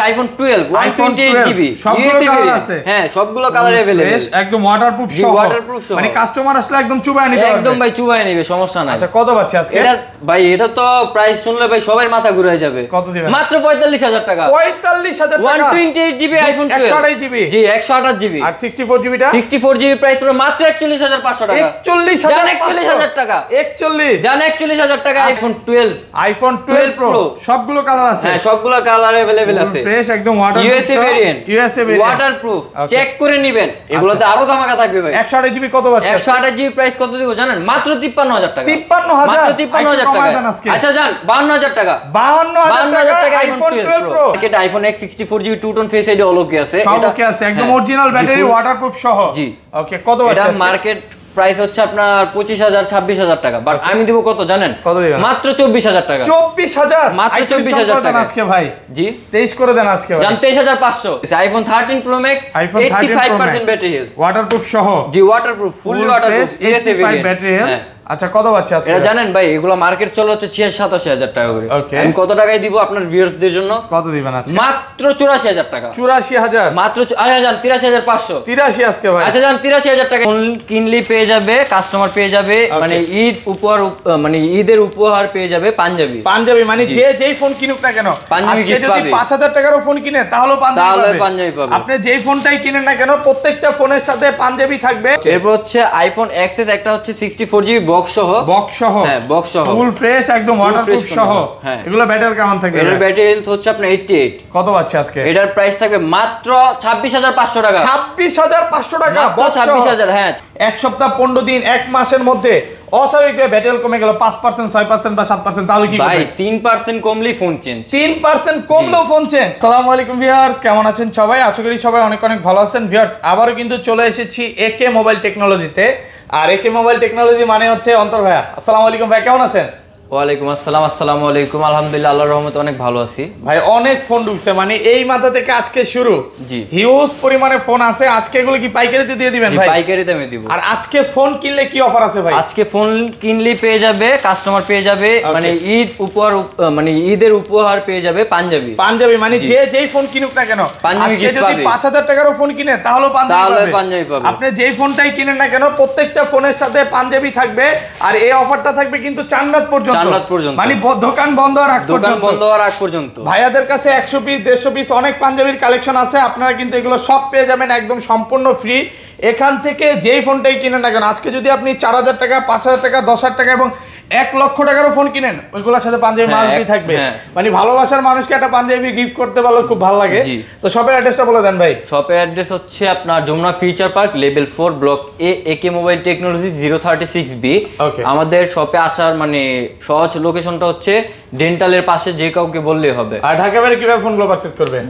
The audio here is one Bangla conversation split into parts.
আচ্ছা 12 128 জিবি সবগুলো কালার আছে হ্যাঁ সবগুলো কালার अवेलेबल বেশ একদম ওয়াটারপ্রুফ সহ ওয়াটারপ্রুফ সহ মানে কাস্টমার আসলে একদম চুবায় নিতে পারবে একদম ভাই চুবায় নেবে সমস্যা নাই আচ্ছা কত পাচ্ছি আজকে এটা ভাই এটা তো প্রাইস শুনলে ভাই সবার মাথা ঘুরে যাবে কত দিবেন মাত্র 45000 টাকা 45000 টাকা 128 জিবি আইফোন 12 128 জিবি জি 128 জিবি আর 64 জিবিটা 64 জিবি প্রাইস পুরো মাত্র 41500 টাকা 41500 টাকা 41 জান 41000 টাকা আইফোন 12 আইফোন 12 প্রো সবগুলো কালার আছে হ্যাঁ সবগুলো কালার अवेलेबल আছে ফ্রেশ একদম ওয়াটারপ্রুফ চেক করে নেবেন এগুলোতে আচ্ছা। আরো ধামাকা থাকবে ভাই 128 জিবি কত আছে 128 জিবি প্রাইস কত দিব জানেন মাত্র 53000 টাকা 53000 মাত্র 53000 টাকা আচ্ছা জান 52000 টাকা 52000 টাকা আইফোন 12 প্রো এটা iPhone X64 GB two tone face ID all আছে এটা ওকে আছে একদম অরিজিনাল ব্যাটারি ওয়াটারপ্রুফ সহ জি ওকে কত আছে এটা মার্কেট প্রাইস হচ্ছে আপনার পঁচিশ হাজার ছাব্বিশ হাজার টাকা বাট আমি দিব কত জানেন কত মাত্র চব্বিশ হাজার টাকা চব্বিশ হাজার মাত্র চব্বিশ হাজার টাকা আজকে ভাই জি তেইশ করে দেন আজকে জান তেইশ হাজার পাঁচশো iPhone thirteen pro max iPhone eighty five percent battery health waterproof সহ জি waterproof full waterproof battery health আচ্ছা কত বাচ্চা আছে এটা জানেন ভাই এগুলো মার্কেট চলে হচ্ছে 86 87000 টাকা করে আমি কত টাকায় দিব আপনার দের জন্য কত দিবেন আচ্ছা মাত্র 84000 টাকা 84000 মাত্র আয় জান 83500 83 আজকে ভাই আচ্ছা জান 83000 টাকা কিনলি পেয়ে যাবে কাস্টমার পেয়ে যাবে মানে ঈদ উপহার মানে ঈদের উপহার পেয়ে যাবে পাঞ্জাবি পাঞ্জাবি মানে যে যেই ফোন কিনুক না কেন পাঞ্জাবি যদি 5000 টাকারও ফোন কিনে তাহলে পাঞ্জাবি পাবে তাহলে পাঞ্জাবি পাবে আপনি যেই ফোনটাই কিনেন না কেন প্রত্যেকটা ফোনের সাথে পাঞ্জাবি থাকবে এরপর হচ্ছে আইফোন এক্সএস একটা হচ্ছে 64 জিবি বক্স হ্যাঁ, সহ বক্স সহ হ্যাঁ বক্স সহ ফুল ফ্রেশ একদম ওয়াটারপ্রুফ সহ হ্যাঁ এগুলো ব্যাটারি কেমন থাকে এর ব্যাটারি হচ্ছে আপনার 88 কত আছে আজকে এটার প্রাইস থাকবে মাত্র 26500 টাকা 26500 টাকা 26000 হ্যাঁ এক সপ্তাহ 15 দিন এক মাসের মধ্যে কমে গেল বা তাহলে কি ফোন আলাইকুম কেমন আছেন সবাই আশা করি সবাই অনেক অনেক ভালো আছেন ভিউয়ার্স কিন্তু চলে এসেছি একে মোবাইল টেকনোলজিতে আর একে মোবাইল টেকনোলজি মানে হচ্ছে অন্তর ভাইয়া আসসালামু আলাইকুম ভাই কেমন আছেন ওয়ালাইকুম আসসালাম আসসালামু আলাইকুম আলহামদুলিল্লাহ আল্লাহর রহমতে অনেক ভালো আছি ভাই অনেক ফোন ঢুকছে মানে এই মাথা থেকে আজকে শুরু জি হিউজ পরিমাণে ফোন আছে আজকে এগুলো কি পাইকারিতে দিয়ে দিবেন ভাই পাইকারি দিব আর আজকে ফোন কিনলে কি অফার আছে ভাই আজকে ফোন কিনলে পেয়ে যাবে কাস্টমার পেয়ে যাবে মানে ঈদ উপহার মানে ঈদের উপহার পেয়ে যাবে পাঞ্জাবি পাঞ্জাবি মানে যে যেই ফোন কিনুক না কেন আজকে যদি 5000 টাকারও ফোন কিনে তাহলে পাঞ্জাবি পাবে পাঞ্জাবি পাবে আপনি যেই ফোনটাই কিনেন না কেন প্রত্যেকটা ফোনের সাথে পাঞ্জাবি থাকবে আর এই অফারটা থাকবে কিন্তু চান্নাত পর্যন্ত মানে দোকান বন্ধ বন্ধ পর্যন্ত ভাইয়াদের কাছে একশো পিস দেড়শো পিস অনেক পাঞ্জাবির কালেকশন আছে আপনারা কিন্তু এগুলো সব পেয়ে যাবেন একদম সম্পূর্ণ ফ্রি এখান থেকে যেই ফোনটাই কিনে না আজকে যদি আপনি চার হাজার টাকা পাঁচ হাজার টাকা দশ হাজার টাকা এবং এক লক্ষ টাকারও ফোন কিনেন ওইগুলোর সাথে পাঞ্জাবি মাসবি হ্যাঁ, থাকবে হ্যাঁ। মানে ভালোবাসার মানুষকে একটা পাঞ্জাবি গিফট করতে পারলে খুব ভালো লাগে তো শপের অ্যাড্রেসটা বলে দেন ভাই শপের অ্যাড্রেস হচ্ছে আপনার Jamuna future park level four block A A K mobile technology zero thirty six B আমাদের শপে আসার মানে সহজ লোকেশনটা হচ্ছে ডেন্টালের পাশে যে কাউকে বললেই হবে আর ঢাকার বাইরে কিভাবে ফোনগুলো পারচেজ করবেন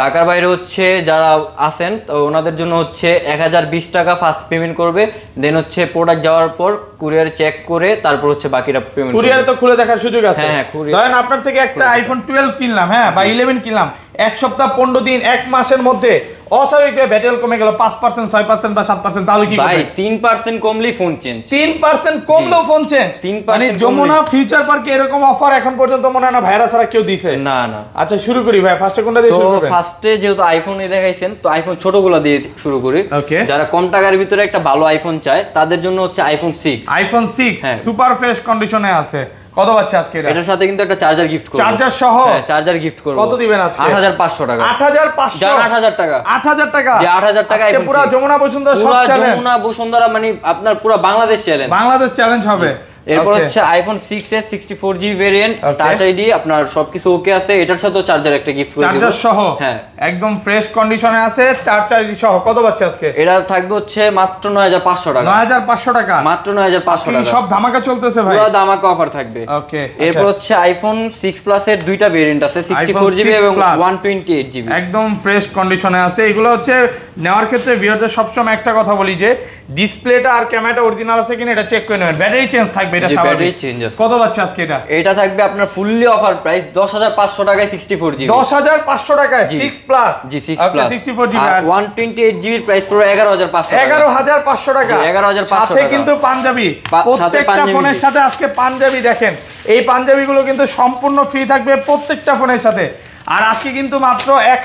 ঢাকার বাইরে হচ্ছে যারা আসেন তো ওনাদের জন্য হচ্ছে এক হাজার বিশ টাকা ফার্স্ট পেমেন্ট করবে দেন হচ্ছে প্রোডাক্ট যাওয়ার পর কুরিয়ার চেক করে তারপর হচ্ছে বাকিটা পেমেন্ট কুরিয়ারে তো খুলে দেখার সুযোগ আছে হ্যাঁ, হ্যাঁ ধরেন আপনার থেকে একটা আইফোন 12 কিনলাম হ্যাঁ বা 11 কিনলাম এক সপ্তাহ 15 দিন এক মাসের মধ্যে অস্বাভাবিকভাবে ব্যাটারি কমে গেল বা তাহলে কি ভাই ফোন চেঞ্জ ফোন চেঞ্জ মানে যমুনা ফিউচার পার্কে এরকম অফার এখন পর্যন্ত মনে হয় না ভাইরাস ছাড়া কেউ দিছে না না আচ্ছা শুরু করি ভাই ফার্স্টে কোনটা দিয়ে শুরু ফার্স্টে যেহেতু আইফোন দেখাইছেন তো আইফোন ছোটগুলো দিয়ে শুরু করি যারা কম টাকার ভিতরে একটা ভালো আইফোন চায় তাদের জন্য হচ্ছে iPhone six iPhone six super fresh কন্ডিশনে আছে কত পাচ্ছে আজকে এটা এটার সাথে কিন্তু একটা চার্জার গিফট করব চার্জার সহ হ্যাঁ চার্জার গিফট করব কত দিবেন আজকে 8500 টাকা 8500 যা 8000 টাকা 8000 টাকা যে 8000 টাকা আজকে পুরো যমুনা বসুন্ধরা সব চ্যালেঞ্জ পুরো যমুনা বসুন্ধরা মানে আপনার পুরো বাংলাদেশ চ্যালেঞ্জ বাংলাদেশ চ্যালেঞ্জ হবে এরপর হচ্ছে iPhone 6s 64GB variant touch ID আপনার সবকিছু ওকে আছে এটার সাথে চার্জার একটা গিফট করে চার্জার সহ হ্যাঁ একদম ফ্রেশ কন্ডিশনে আছে চার্জার সহ কত পাচ্ছে আজকে এটা থাকবে হচ্ছে মাত্র 9500 টাকা 9500 টাকা মাত্র 9500 টাকা সব ধামাকা চলতেছে ভাই পুরো ধামাকা অফার থাকবে ওকে আচ্ছা। এরপর হচ্ছে আইফোন 6 প্লাস এর দুইটা ভেরিয়েন্ট আছে 64GB এবং 128GB একদম ফ্রেশ কন্ডিশনে আছে এগুলো হচ্ছে নেওয়ার ক্ষেত্রে ভিউয়ারদের সবসময় একটা কথা বলি যে ডিসপ্লেটা আর ক্যামেরাটা অরিজিনাল আছে কিনা এটা চেক করে নেবেন ব্যাটারি চেঞ্জ থাকবে টাকা পাঞ্জাবি প্রত্যেকটা ফোনের সাথে আজকে পাঞ্জাবি দেখেন এই কিন্তু সম্পূর্ণ ফ্রি থাকবে প্রত্যেকটা ফোনের সাথে আর আজকে কিন্তু মাত্র এক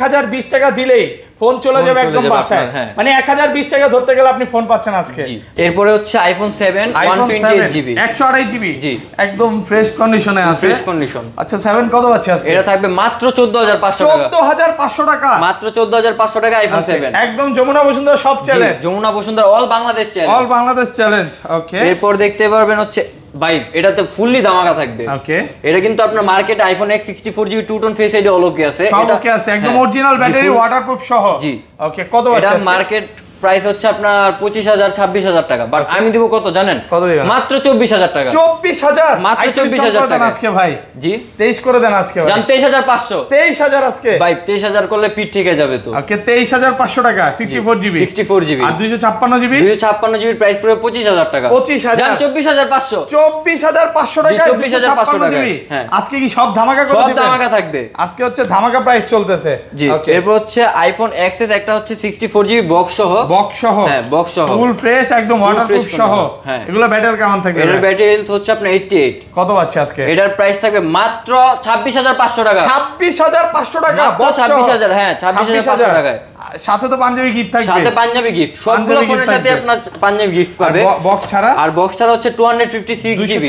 টাকা দিলেই ফোন চলে যাবে একদম বাসায় হ্যাঁ। মানে 1020 টাকা ধরতে গেলে আপনি ফোন পাচ্ছেন আজকে এরপরে হচ্ছে আইফোন 7 128GB 128GB জি একদম ফ্রেশ কন্ডিশনে আছে ফ্রেশ কন্ডিশন আচ্ছা 7 কত আছে আজকে এটা থাকবে মাত্র 14500 টাকা 14500 টাকা মাত্র 14500 টাকা আইফোন আচ্ছা, 7 একদম যমুনা বসুন্ধরা সব challenge Jamuna Bashundhara all Bangladesh challenge all Bangladesh challenge okay এরপর দেখতে পারবেন হচ্ছে ভাই এটাতে ফুললি ধামাকা থাকবে ওকে এটা কিন্তু আপনার market iPhone X64 GB 2 tone face ID all okay আছে এটা আছে একদম অরিজিনাল ব্যাটারি ওয়াটারপ্রুফ সহ জি ওকে কত এটা মার্কেট প্রাইস হচ্ছে আপনার পঁচিশ হাজার ছাব্বিশ হাজার টাকা বাট আমি দিব কত জানেন কত মাত্র চব্বিশ হাজার টাকা চব্বিশ হাজার মাত্র চব্বিশ হাজার টাকা আজকে ভাই জি তেইশ করে দেন আজকে জান তেইশ হাজার পাঁচশো তেইশ হাজার আজকে ভাই তেইশ হাজার করলে পিঠ ঠিক হয়ে যাবে তো তেইশ হাজার পাঁচশো টাকা sixty four GB sixty four GB আর দুইশো ছাপ্পান্ন জিবি দুইশো ছাপ্পান্ন জিবির প্রাইস পড়বে পঁচিশ হাজার টাকা পঁচিশ হাজার চব্বিশ হাজার পাঁচশো চব্বিশ হাজার পাঁচশো টাকা চব্বিশ হাজার পাঁচশো টাকা হ্যাঁ। আজকে কি সব ধামাকা সব ধামাকা থাকবে আজকে হচ্ছে ধামাকা প্রাইস চলতেছে জি এরপর হচ্ছে আইফোন এক্সএস একটা হচ্ছে সিক্সটি ফোর জিবি বক্স সহ বক্স হ্যাঁ, সহ হ্যাঁ বক্স সহ ফুল ফ্রেশ একদম ওয়াটারপ্রুফ সহ হ্যাঁ এগুলো ব্যাটারি কেমন থাকে এর ব্যাটারি হেলথ হচ্ছে আপনার 88 কত পাচ্ছে আজকে এটার প্রাইস থাকবে মাত্র 26500 টাকা 26500 টাকা মাত্র 26000 হ্যাঁ 26500 টাকায় সাথে তো পাঞ্জাবি গিফট থাকবে সাথে পাঞ্জাবি গিফট সবগুলো ফোনের সাথে আপনার পাঞ্জাবি গিফট পাবে বক্স ছাড়া আর বক্স ছাড়া হচ্ছে 256 জিবি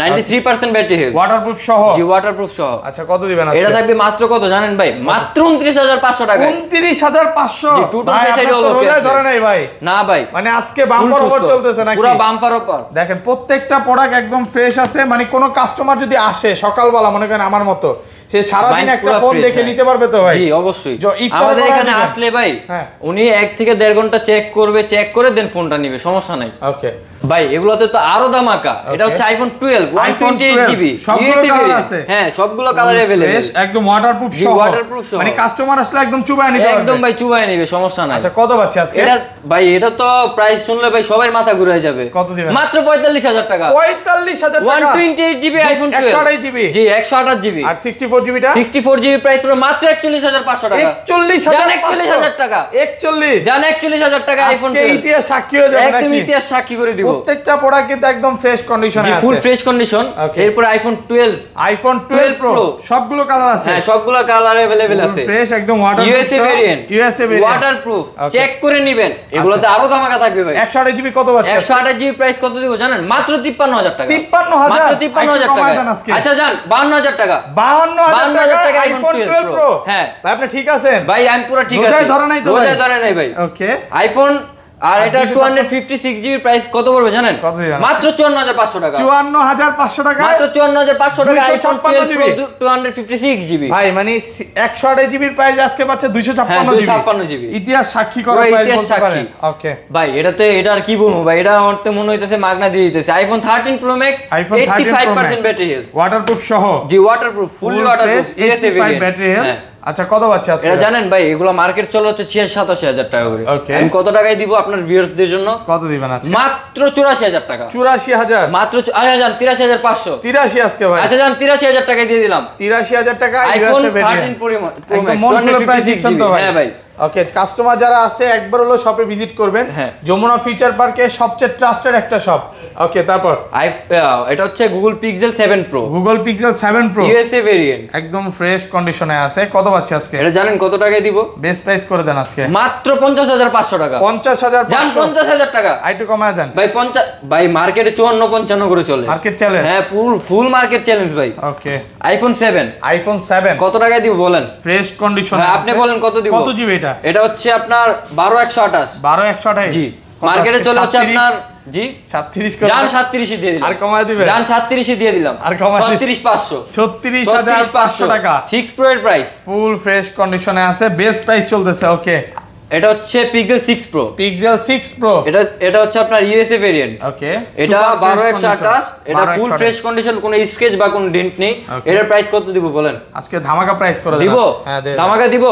93% ব্যাটারি হেলথ ওয়াটারপ্রুফ সহ জি ওয়াটারপ্রুফ সহ আচ্ছা কত দিবেন এটা থাকবে মাত্র কত জানেন ভাই মাত্র 29500 টাকা 29500 জি টোটাল সাইড অল ওকে ধরে নাই ভাই না ভাই মানে আজকে বাম্পার অফার চলতেছে নাকি পুরো বাম্পার অফার দেখেন প্রত্যেকটা প্রোডাক্ট একদম ফ্রেশ আছে মানে কোনো কাস্টমার যদি আসে সকালবেলা মনে করেন আমার মতো সে সারাদিন একটা ফোন দেখে নিতে পারবে তো ভাই জি অবশ্যই আমাদের এখানে আসলে ভাই হ্যাঁ। উনি এক থেকে দেড় ঘন্টা চেক করবে চেক করে দেন ফোনটা নিবে সমস্যা নাই ওকে ভাই এগুলোতে তো আরো দাম আঁকা এটা হচ্ছে আইফোন 12 128 জিবি আছে হ্যাঁ সবগুলো কালার अवेलेबल বেশ একদম ওয়াটারপ্রুফ সহ ওয়াটারপ্রুফ সহ মানে কাস্টমার আসলে একদম চুবায় নিতে পারবে একদম ভাই চুবায় নেবে সমস্যা নাই আচ্ছা কত পাচ্ছে আজকে এটা ভাই এটা তো প্রাইস শুনলে ভাই সবার মাথা ঘুরে যাবে কত দিবেন মাত্র 45000 টাকা 45000 টাকা 128 জিবি আইফোন 12 128 জিবি জি 128 জিবি আর 64 জিবিটা 64 জিবি প্রাইস পুরো মাত্র 41500 টাকা 41500 টাকা 41 জান 41000 টাকা আইফোন আজকে ইতিহাস সাক্ষী হয়ে যাবে একদম ইতিহাস সাক্ষী করে দিব প্রত্যেকটা প্রোডাক্ট কিন্তু একদম ফ্রেশ কন্ডিশনে আছে ফুল ফ্রেশ কন্ডিশন এরপর আইফোন 12 আইফোন 12 প্রো সবগুলো কালার আছে হ্যাঁ সবগুলো কালার अवेलेबल আছে ফ্রেশ একদম water USA variant USA variant waterproof check করে নেবেন আচ্ছা। এগুলোতে আরো ধামাকা থাকবে ভাই 128 জিবি কত আছে 128 জিবি প্রাইস কত দিব জানেন মাত্র 53000 টাকা 53000 মাত্র 53000 টাকা আচ্ছা জান 52000 টাকা 52000 টাকা আইফোন 12 প্রো হ্যাঁ ভাই আপনি ঠিক আছেন ভাই আমি পুরো ঠিক আছি ধরে নাই তো ধরে নাই ভাই ওকে আইফোন আর এটা 256 জিবি প্রাইস কত পড়বে জানেন মাত্র 54500 টাকা 54500 টাকা মাত্র 54500 টাকা আইফোন 256 জিবি ভাই মানে 128 প্রাইস আজকে পাচ্ছে 256 হ্যাঁ, ইতিহাস সাক্ষী করো প্রাইস ইতিহাস সাক্ষী ওকে ভাই এটাতে এটা আর কি বলবো ভাই এটা আমার তো মনে হইতেছে মাগনা দিয়ে দিতেছে iPhone 13 pro max 85% battery health waterproof সহ জি waterproof fully waterproof 85 battery health আচ্ছা কত বাচ্চা আছে এটা জানেন ভাই এগুলো মার্কেট চলে হচ্ছে 86 87000 টাকা করে আমি কত টাকায় দিব আপনার ভিউয়ার্স দের জন্য কত দিবেন আচ্ছা মাত্র 84000 টাকা 84000 মাত্র আচ্ছা জান 83500 83 আজকে ভাই আচ্ছা জান 83000 টাকায় দিয়ে দিলাম 83000 টাকা আইফোন 13 প্রো ম্যাক্স তো ভাই হ্যাঁ ভাই ওকে কাস্টমার যারা আছে একবার হলো শপে ভিজিট করবেন হ্যাঁ যমুনা ফিচার পার্কে সবচেয়ে ট্রাস্টেড একটা শপ ওকে তারপর আই এটা হচ্ছে Google Pixel 7 pro Google Pixel 7 pro USA variant একদম ফ্রেশ কন্ডিশনে আছে কত পাচ্ছে আজকে এটা জানেন কত টাকায় দিব বেস্ট প্রাইস করে দেন আজকে মাত্র 50500 টাকা 50000 জান 50000 টাকা আই টু কমায় দেন ভাই 50 ভাই মার্কেটে 54 55 করে চলে মার্কেট চ্যালেঞ্জ হ্যাঁ ফুল ফুল মার্কেট চ্যালেঞ্জ ভাই ওকে আইফোন 7 আইফোন 7 কত টাকায় দিব বলেন ফ্রেশ কন্ডিশনে আপনি বলেন কত দিব কত জিবি এটা এটা হচ্ছে আপনার বারো একশো আঠাশ বারো একশো আঠাশ মার্কেটে চলে হচ্ছে আপনার দিয়ে দিলাম আর কমায় দিবে দিয়ে দিলাম আর টাকা সিক্স প্রাইস ফুল ফ্রেশ কন্ডিশনে আছে বেস্ট প্রাইস চলতেছে ওকে এটা হচ্ছে পিক্সেল 6 প্রো পিক্সেল 6 প্রো এটা এটা হচ্ছে আপনার ইউএসএ ভেরিয়েন্ট ওকে এটা 12128 এটা ফুল ফ্রেশ কন্ডিশন কোনো স্ক্র্যাচ বা কোনো ডেন্ট নেই এটার প্রাইস কত দিব বলেন আজকে ধামাকা প্রাইস করে দিব হ্যাঁ, ধামাকা দিব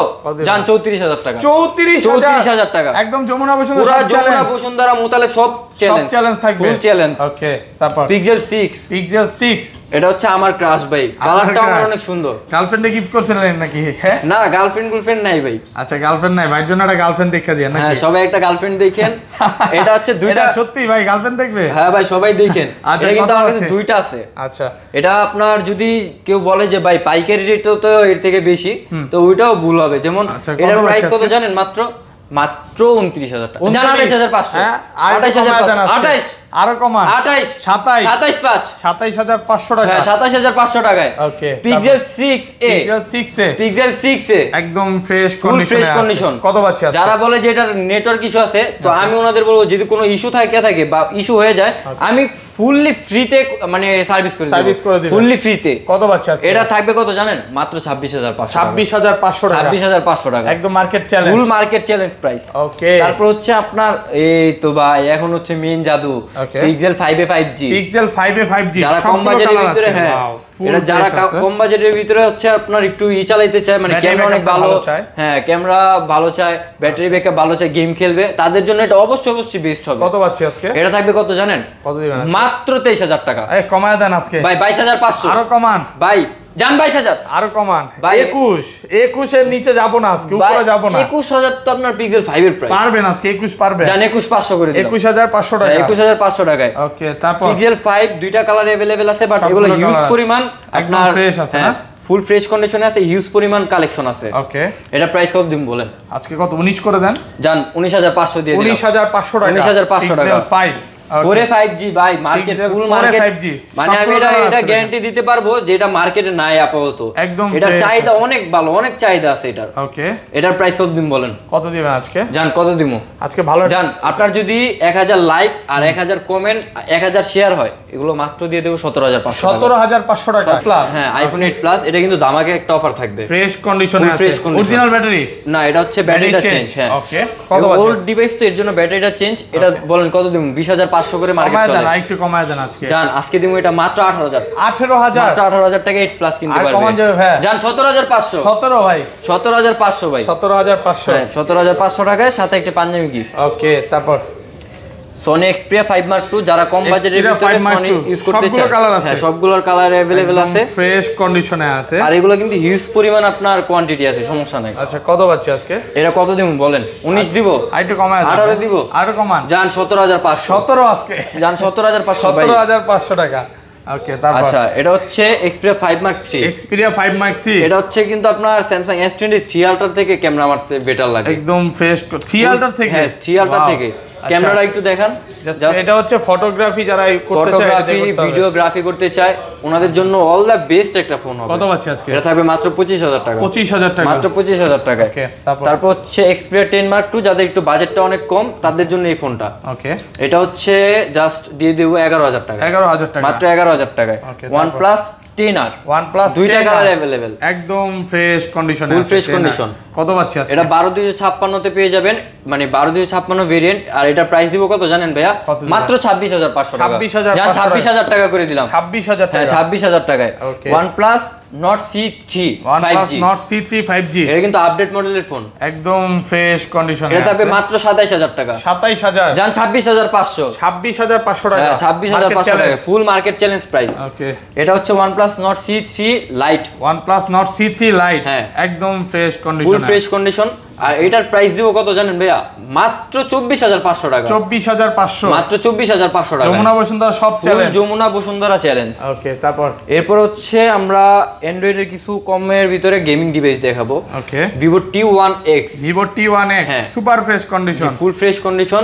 জান 34000 টাকা 34000 টাকা একদম যমুনা বসুন্ধরা পুরো যমুনা বসুন্ধরা মোতালেব সব চ্যালেঞ্জ সব চ্যালেঞ্জ থাকবে ফুল চ্যালেঞ্জ ওকে তারপর পিক্সেল 6 পিক্সেল 6 এটা হচ্ছে আমার ক্রাশ ভাই কালারটা আমার অনেক সুন্দর গার্লফ্রেন্ডে গিফট নাকি হ্যাঁ না গার্লফ্রেন্ড গার্লফ্রেন্ড নাই ভাই আচ্ছা গার্লফ্রেন্ড নাই জন্য একটা গার্লফ্রেন্ড দেখা দিয়ে নাকি হ্যাঁ সবাই একটা গার্লফ্রেন্ড দেখেন এটা হচ্ছে দুইটা সত্যি ভাই গার্লফ্রেন্ড দেখবে হ্যাঁ ভাই সবাই দেখেন আচ্ছা, কিন্তু আমার কাছে দুইটা আছে আচ্ছা এটা আপনার যদি কেউ বলে যে ভাই পাইকারি রেট তো এর থেকে বেশি তো ওইটাও ভুল হবে যেমন আচ্ছা, এটার প্রাইস কত জানেন মাত্র মাত্র উনত্রিশ হাজার টাকা হ্যাঁ, আঠাইশ হাজার পাঁচশো আঠাইশ হাজার আঠাইশ আরো কমান 28 27 27 5 27500 টাকা হ্যাঁ 27500 টাকায় ওকে pixel 6a pixel 6a pixel 6a একদম ফ্রেশ কন্ডিশন ফ্রেশ কন্ডিশন কত বাচ্চা আছে যারা বলে যে এটার নেটওয়ার্ক ইস্যু আছে তো আচ্ছা। আমি ওনাদের বলবো যদি কোনো ইস্যু থাকে থাকে বা ইস্যু হয়ে যায় আচ্ছা। আমি ফুললি ফ্রিতে মানে সার্ভিস করে সার্ভিস করে দিব ফুললি ফ্রিতে কত বাচ্চা আছে এটা থাকবে কত জানেন মাত্র 26500 26500 টাকা 26500 টাকা একদম market challenge full market challenge price okay তারপর হচ্ছে আপনার এই তো ভাই এখন হচ্ছে মেইন জাদু আচ্ছা। Pixel 5a 5g pixel 5a 5g যারা কম বাজেটের ভিতরে হ্যাঁ এটা যারা কম বাজেটের ভিতরে হচ্ছে আপনার একটু ই চালাতে চায় মানে ক্যামেরা অনেক ভালো হ্যাঁ ক্যামেরা ভালো চায় ব্যাটারি ব্যাকআপ ভালো চায় গেম খেলবে তাদের জন্য এটা অবশ্যই অবশ্যই বেস্ট হবে কত পাচ্ছি আজকে এটা থাকবে কত জানেন কত দিবেন মাত্র 23000 টাকা এই কমায় দেন আজকে ভাই 22500 আরো কমান ভাই পাঁচশো হিউজ হ্যাঁ, পরিমাণ আপনার ফুল ফ্রেশ কন্ডিশনে আছে হিউজ হ্যাঁ, পরিমাণ কালেকশন আছে এটা প্রাইস কত দিন বলেন আজকে কত করে দেন জান 19500 দিয়ে দিলাম 19500 টাকা 19500 টাকা 5 ভাই মার্কেট ফুল মার্কেট মানে আমি এটা এটা গ্যারান্টি দিতে পারবো যেটা মার্কেটে নাই আপাতত একদম অনেক ভালো অনেক আছে এটার ওকে এটার প্রাইস কত দিন বলেন কত দিবেন আজকে জান কত দিমু আজকে ভালো জান আপনার যদি এক হাজার লাইক আর এক হাজার কমেন্ট এক হাজার শেয়ার হয় এগুলো মাত্র দিয়ে দেবো সতেরো হাজার পাঁচশো সতেরো হাজার পাঁচশো টাকা প্লাস হ্যাঁ আইফোন এইট প্লাস এটা কিন্তু দামাকে একটা অফার থাকবে ফ্রেশ কন্ডিশনে অরিজিনাল ব্যাটারি না এটা হচ্ছে ব্যাটারিটা চেঞ্জ হ্যাঁ ওকে কত ডিভাইস তো এর জন্য ব্যাটারিটা চেঞ্জ এটা বলেন কত দিন বিশ হাজার পাঁচশো করে একটু কমায় দেন আজকে জান আজকে দিমু এটা মাত্র আঠারো হাজার আঠারো হাজার আঠারো হাজার টাকা এইট প্লাস কিনতে পারবে কমান হ্যাঁ। সতেরো হাজার পাঁচশো সতেরো ভাই সতেরো হাজার পাঁচশো ভাই সতেরো হাজার পাঁচশো হ্যাঁ, সতেরো হাজার পাঁচশো টাকায় সাথে একটা পাঞ্জাবি গিফট ওকে তারপর Sony Xperia five mark two যারা কম বাজেটের ভিতরে সনি ইউজ করতে চায় কালার হ্যাঁ, আছে সবগুলোর কালার अवेलेबल আছে ফ্রেশ কন্ডিশনে আছে আর এগুলো কিন্তু হিউজ পরিমাণ আপনার কোয়ান্টিটি আছে সমস্যা নাই আচ্ছা কত আজকে কত দিব বলেন 19 দিব আর একটু কমায় 18 দিব আর কমান যান 17500 17 আজকে যান 17500 17500 টাকা ওকে তারপর আচ্ছা এটা হচ্ছে Xperia 5 মার্ক 3 Xperia 5 মার্ক 3 এটা হচ্ছে কিন্তু আপনার Samsung S23 Ultra থেকে ক্যামেরা মারতে বেটার লাগে একদম ফ্রেশ থেকে হ্যাঁ থেকে আচ্ছা। ক্যামেরাটা একটু দেখান এটা হচ্ছে ফটোগ্রাফি যারা করতে চায় ফটোগ্রাফি ভিডিওগ্রাফি করতে চায় ওনাদের জন্য অল দা বেস্ট একটা ফোন হবে কত আছে আজকে এটা থাকবে মাত্র 25000 টাকা 25000 টাকা মাত্র 25000 টাকায় তারপর হচ্ছে Xperia 10 Mark 2 যাদের একটু বাজেটটা অনেক কম তাদের জন্য এই ফোনটা ওকে এটা হচ্ছে জাস্ট দিয়ে দেব 11000 টাকা 11000 টাকা মাত্র 11000 টাকায় OnePlus 10R OnePlus একদম ফ্রেশ কন্ডিশনে ফ্রেশ কন্ডিশন কত পাচ্ছি এটা বারো দুইশো ছাপ্পান্ন পেয়ে যাবেন মানে বারো দুশো ছাপ্পান্ন ভেরিয়েন্ট আর এটা প্রাইস দিব কত জানেন ভাইয়া মাত্র ছাব্বিশ হাজার পাঁচশো ছাব্বিশ হাজার ছাব্বিশ হাজার টাকা করে দিলাম ছাব্বিশ হাজার হ্যাঁ, টাকা ছাব্বিশ হাজার টাকায় one plus Nord C three Nord C three five G এটা কিন্তু আপডেট মডেলের ফোন একদম ফ্রেশ কন্ডিশন মাত্র সাতাইশ হাজার টাকা সাতাইশ হাজার যান ছাব্বিশ হাজার পাঁচশো ছাব্বিশ হাজার পাঁচশো টাকা হ্যাঁ, ছাব্বিশ হাজার পাঁচশো টাকা ফুল মার্কেট চ্যালেঞ্জ প্রাইস এটা হচ্ছে one plus Nord C three lite one plus Nord C three lite হ্যাঁ একদম fresh condition full fresh condition আর এটার প্রাইস দিব কত জানেন ভাইয়া মাত্র টাকা মাত্র টাকা যমুনা বসুন্ধরা সব challenge Jamuna Bashundhara challenge okay তারপর এরপর হচ্ছে আমরা কিছু কমের ভিতরে গেমিং ডিভাইস দেখাবো okay super fresh condition full fresh condition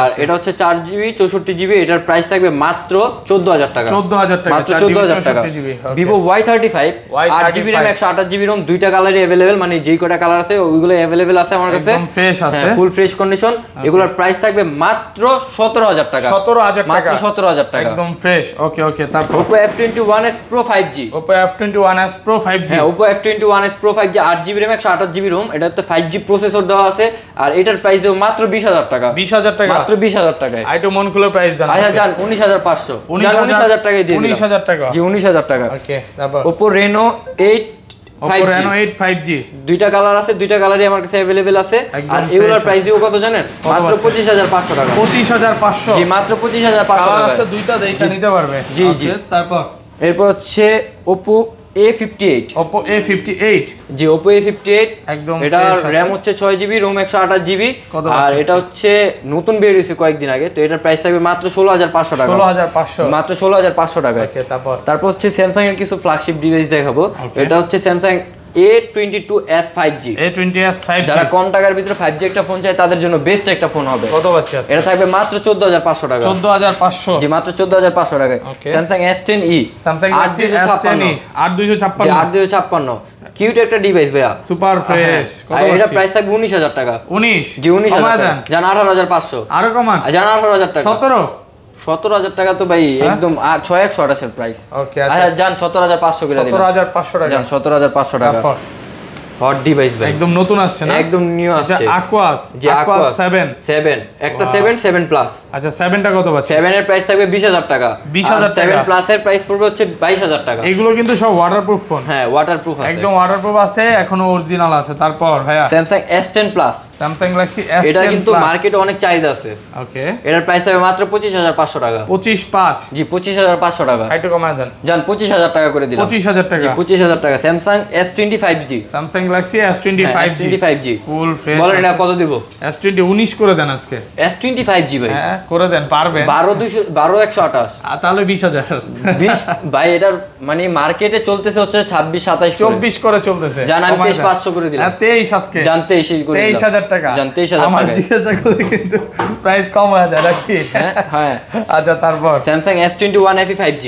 আর এটা হচ্ছে চার জিবি চৌষট্টি জিবি এটার প্রাইস থাকবে মাত্র চোদ্দ হাজার টাকা চোদ্দ হাজার টাকা মাত্র টাকা ভিভো ওয়াই থার্টি ফাইভ আট জিবি র্যাম একশো দুইটা কালারই অ্যাভেলেবেল মানে যেই কটা কালার আছে ওইগুলো অ্যাভেলেবেল अवेलेबल আছে আমার কাছে একদম ফ্রেশ হ্যাঁ, আছে ফুল ফ্রেশ কন্ডিশন এগুলোর প্রাইস থাকবে মাত্র 17000 টাকা 17000 টাকা মাত্র 17000 টাকা একদম ফ্রেশ ওকে ওকে তারপর Oppo F21s Pro 5G Oppo F21s Pro 5G হ্যাঁ Oppo F21s Pro 5G 8GB RAM 128GB ROM এটাতে 5G প্রসেসর দেওয়া আছে আর এটার প্রাইস দেবো মাত্র 20000 টাকা 20000 টাকা মাত্র 20000 টাকায় আইটো মন খুলে প্রাইস জানা আচ্ছা জান 19500 19000 টাকায় দিয়ে 19000 টাকা জি 19000 টাকা ওকে তারপর Oppo Reno 8 দুইটা কালার আছে দুইটা কালারই আমার কাছে अवेलेबल আছে আর এগুলোর প্রাইস কত জানেন মাত্র 25500 টাকা 25500 জি মাত্র 25500 টাকা কালার আছে দুইটা দেখে নিতে পারবে জি জি তারপর এরপর হচ্ছে Oppo A58 Oppo A58 জি Oppo A58 একদম এটা RAM হচ্ছে 6GB ROM 128GB আর এটা হচ্ছে নতুন বের হয়েছে কয়েকদিন আগে তো এটার প্রাইস থাকবে মাত্র 16500 টাকা 16500 মাত্র 16500 টাকা তারপর তারপর হচ্ছে Samsung এর কিছু ফ্ল্যাগশিপ ডিভাইস দেখাবো এটা হচ্ছে Samsung A22s5G A20s5G যারা কম একটা ফোন চায় তাদের থাকবে মাত্র 14500 টাকা 14500 জি মাত্র 14500 টাকায় Samsung S10e Samsung S10e আর এটা প্রাইস থাকবে টাকা জান সতেরো হাজার টাকা তো ভাই হ্যাঁ? একদম আর ছয় একশো প্রাইস আচ্ছা। ওকে আচ্ছা যান সতেরো হাজার পাঁচশো করে সতেরো হাজার পাঁচশো টাকা যান সতেরো হাজার পাঁচশো টাকা হট ডিভাইস ভাই একদম নতুন আসছে না একদম নিউ আসছে আকোয়াস যে আকোয়াস 7 7 একটা 7 7 প্লাস আচ্ছা 7টা কত পাচ্ছে 7 এর প্রাইস থাকবে 20000 টাকা 20000 টাকা 7 প্লাস এর প্রাইস পড়বে হচ্ছে 22000 টাকা এগুলো কিন্তু সব ওয়াটারপ্রুফ ফোন হ্যাঁ ওয়াটারপ্রুফ আছে একদম ওয়াটারপ্রুফ আছে এখনো অরিজিনাল আছে তারপর ভাইয়া Samsung S10 Plus Samsung Galaxy S10 এটা কিন্তু মার্কেটে অনেক চাহিদা আছে ওকে এটার প্রাইস হবে মাত্র 25500 টাকা 25 5 জি 25500 টাকা একটু কমায় দেন জান 25000 টাকা করে দিলাম 25000 টাকা 25000 টাকা Samsung S25G Samsung S25 হ্যাঁ, বলেন এটা কত দিব S20 19 করে দেন আজকে ভাই হ্যাঁ করে দেন পারবেন 12128 আর তাহলে 20000 20 ভাই মানে মার্কেটে চলতেছে হচ্ছে 26 27 24 করে চলতেছে জান আমি 500 করে দিলাম 23 হ্যাঁ, আজকে জান 23 করে 23000 টাকা জান 23000 টাকা আমার জিজ্ঞাসা করে কিন্তু প্রাইস কম হয়ে যায় নাকি হ্যাঁ, হ্যাঁ। আচ্ছা তারপর Samsung S21 FE 5G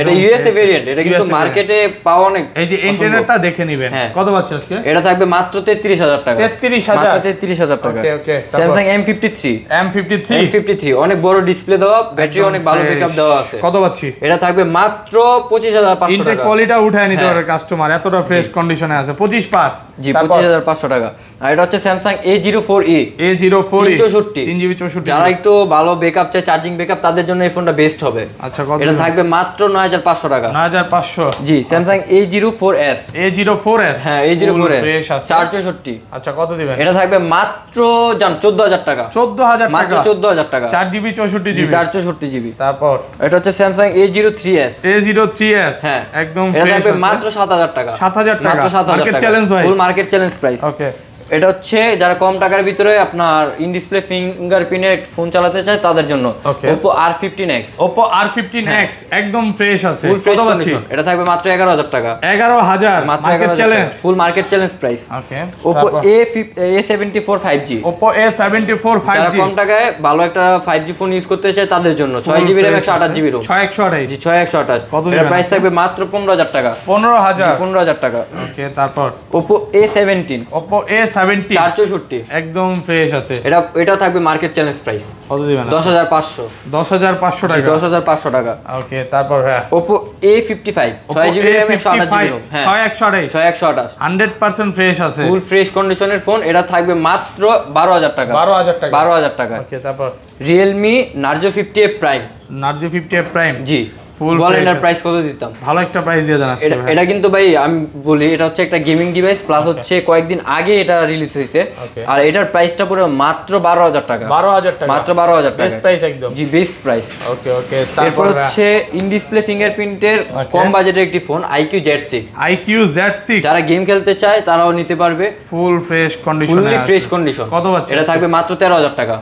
এটা ইউএসএ ভেরিয়েন্ট এটা কিন্তু মার্কেটে পাওয়া অনেক এই যে ইন্টারনেটটা দেখে নেবেন হ্যাঁ কত পাচ্ছেন আজকে এটা থাকবে মাত্র 33000 টাকা 33000 মাত্র 33000 টাকা ওকে ওকে Samsung M53 M53 M53 অনেক বড় ডিসপ্লে দেওয়া ব্যাটারি অনেক ভালো ব্যাকআপ দেওয়া আছে কত পাচ্ছি এটা থাকবে মাত্র 25500 টাকা ইনটেক কোয়ালিটা উঠায় নিতে পারে হ্যাঁ। কাস্টমার এতটা ফ্রেশ কন্ডিশনে আছে 25 পাস জি 25500 টাকা আর এটা হচ্ছে Samsung A04e A04e 64 3GB 64 যারা একটু ভালো ব্যাকআপ চায় চার্জিং ব্যাকআপ তাদের জন্য এই ফোনটা বেস্ট হবে আচ্ছা কত এটা থাকবে মাত্র 9500 টাকা 9500 জি Samsung A04s A04 4S হ্যাঁ এই 04S 464 আচ্ছা কত দিবেন টাকা 14000 টাকা মাত্র জিবি 64 জিবি জিবি তারপর এটা হচ্ছে স্যামসাং A03s A03s হ্যাঁ একদম থাকবে মাত্র 7000 টাকা টাকা মাত্র 7000 টাকা চ্যালেঞ্জ মার্কেট চ্যালেঞ্জ প্রাইস এটা হচ্ছে যারা কম টাকার ভিতরে আপনার ইন ডিসপ্লে ফিঙ্গারপ্রিন্ট ফোন চালাতে চায় তাদের জন্য Oppo R15X Oppo R15X হ্যাঁ। একদম ফ্রেশ আছে কত পাচ্ছি এটা থাকবে মাত্র 11000 টাকা 11000 মাত্র market challenge full market challenge price okay Oppo A A74 5G Oppo A74 5G যারা কম টাকায় ভালো একটা 5G ফোন ইউজ করতে চায় তাদের জন্য 6GB RAM 128GB ROM 6128 জি 6128 এর প্রাইস থাকবে মাত্র 15000 টাকা 15000 15000 টাকা ওকে তারপর Oppo A17 Oppo A17 470 464 একদম ফ্রেশ আছে এটা এটা থাকবে মার্কেট টাকা তারপর হ্যাঁ Oppo A55 6GB RAM 128GB হ্যাঁ 6128 6128 ফ্রেশ আছে ফুল ফোন এটা থাকবে মাত্র 12000 টাকা 12000 টাকা টাকা ওকে তারপর Realme Narzo 50F Prime Narzo জি বল এটার প্রাইস কত দিতাম একটা এটা কিন্তু ভাই আমি বলি এটা হচ্ছে একটা গেমিং ডিভাইস হচ্ছে কয়েকদিন আগে এটা রিলিজ হয়েছে আর এটার প্রাইসটা পুরো মাত্র বারো হাজার টাকা তারপর হচ্ছে ইন ডিসপ্লে কম বাজেটের একটি ফোন আইকিউ আইকিউ যারা গেম খেলতে চায় তারাও নিতে পারবে full fresh condition fresh condition কত এটা থাকবে মাত্র তেরো হাজার টাকা